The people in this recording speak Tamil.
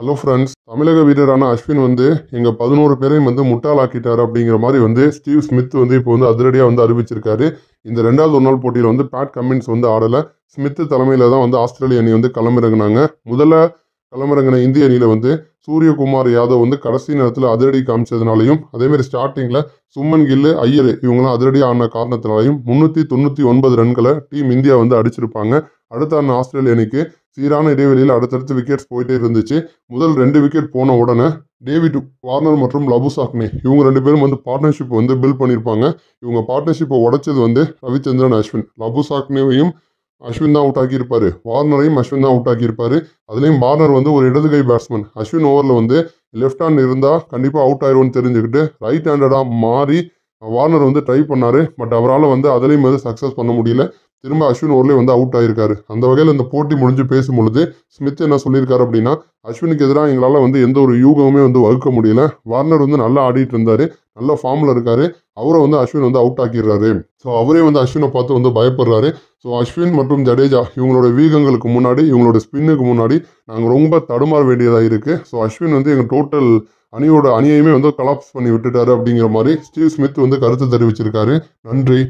ஹலோ ஃப்ரெண்ட்ஸ் தமிழக வீரரான அஸ்வின் வந்து எங்கள் பதினோரு பேரையும் வந்து முட்டாளாக்கிட்டார் அப்படிங்கிற மாதிரி வந்து ஸ்டீவ் ஸ்மித் வந்து இப்போ வந்து அதிரடியாக வந்து அறிவிச்சிருக்காரு இந்த ரெண்டாவது ஒரு நாள் போட்டியில் வந்து பேட் கம்மின்ஸ் வந்து ஆடலை ஸ்மித்து தலைமையில் தான் வந்து ஆஸ்திரேலிய அணி வந்து களமிறங்கினாங்க முதல்ல களமிறங்கின இந்திய அணியில் வந்து சூரியகுமார் யாதவ் வந்து கடைசி நேரத்தில் அதிரடி காமிச்சதுனாலையும் அதேமாரி ஸ்டார்டிங்கில் சும்மன் கில்லு ஐயர் இவங்களாம் அதிரடி ஆன காரணத்தினாலையும் முந்நூற்றி தொண்ணூற்றி ஒன்பது ரன்களை டீம் இந்தியா வந்து அடிச்சிருப்பாங்க அடுத்த ஆஸ்திரேலிய அணிக்கு சீரான இடைவெளியில் அடுத்தடுத்து விக்கெட்ஸ் போயிட்டே இருந்துச்சு முதல் ரெண்டு விக்கெட் போன உடனே டேவிட் வார்னர் மற்றும் லபு சாக்னே இவங்க ரெண்டு பேரும் வந்து பார்ட்னர்ஷிப் வந்து பில் பண்ணியிருப்பாங்க இவங்க பார்ட்னர்ஷிப்பை உடைச்சது வந்து ரவிச்சந்திரன் அஸ்வின் லபு சாக்னேவையும் அஸ்வின் தான் அவுட் ஆக்கியிருப்பார் வார்னரையும் அஸ்வின் தான் அவுட் ஆக்கியிருப்பார் அதுலேயும் வார்னர் வந்து ஒரு இடது கை பேட்ஸ்மேன் அஸ்வின் ஓவரில் வந்து லெஃப்ட் ஹேண்ட் இருந்தால் கண்டிப்பாக அவுட் ஆயிடும்னு தெரிஞ்சுக்கிட்டு ரைட் ஹேண்டடாக மாறி வார்னர் வந்து ட்ரை பண்ணார் பட் அவரால் வந்து அதுலேயும் வந்து சக்ஸஸ் பண்ண முடியல திரும்ப அஸ்வின் ஓர்லேயே வந்து அவுட் ஆயிருக்காரு அந்த வகையில் இந்த போட்டி முடிஞ்சு பேசும் பொழுது ஸ்மித் என்ன சொல்லியிருக்காரு அப்படின்னா அஸ்வினுக்கு எதிராக எங்களால் வந்து எந்த ஒரு யூகமுமே வந்து வகுக்க முடியல வார்னர் வந்து நல்லா ஆடிட்டு இருந்தாரு நல்ல ஃபார்மில் இருக்காரு அவரை வந்து அஸ்வின் வந்து அவுட் ஆக்கிடுறாரு ஸோ அவரே வந்து அஸ்வினை பார்த்து வந்து பயப்படுறாரு ஸோ அஸ்வின் மற்றும் ஜடேஜா இவங்களோட வீகங்களுக்கு முன்னாடி இவங்களோட ஸ்பின்னுக்கு முன்னாடி நாங்கள் ரொம்ப தடுமாற வேண்டியதாக இருக்குது ஸோ அஸ்வின் வந்து எங்கள் டோட்டல் அணியோட அணியையுமே வந்து கலாப்ஸ் பண்ணி விட்டுட்டாரு அப்படிங்கிற மாதிரி ஸ்டீவ் ஸ்மித் வந்து கருத்து தெரிவிச்சிருக்காரு நன்றி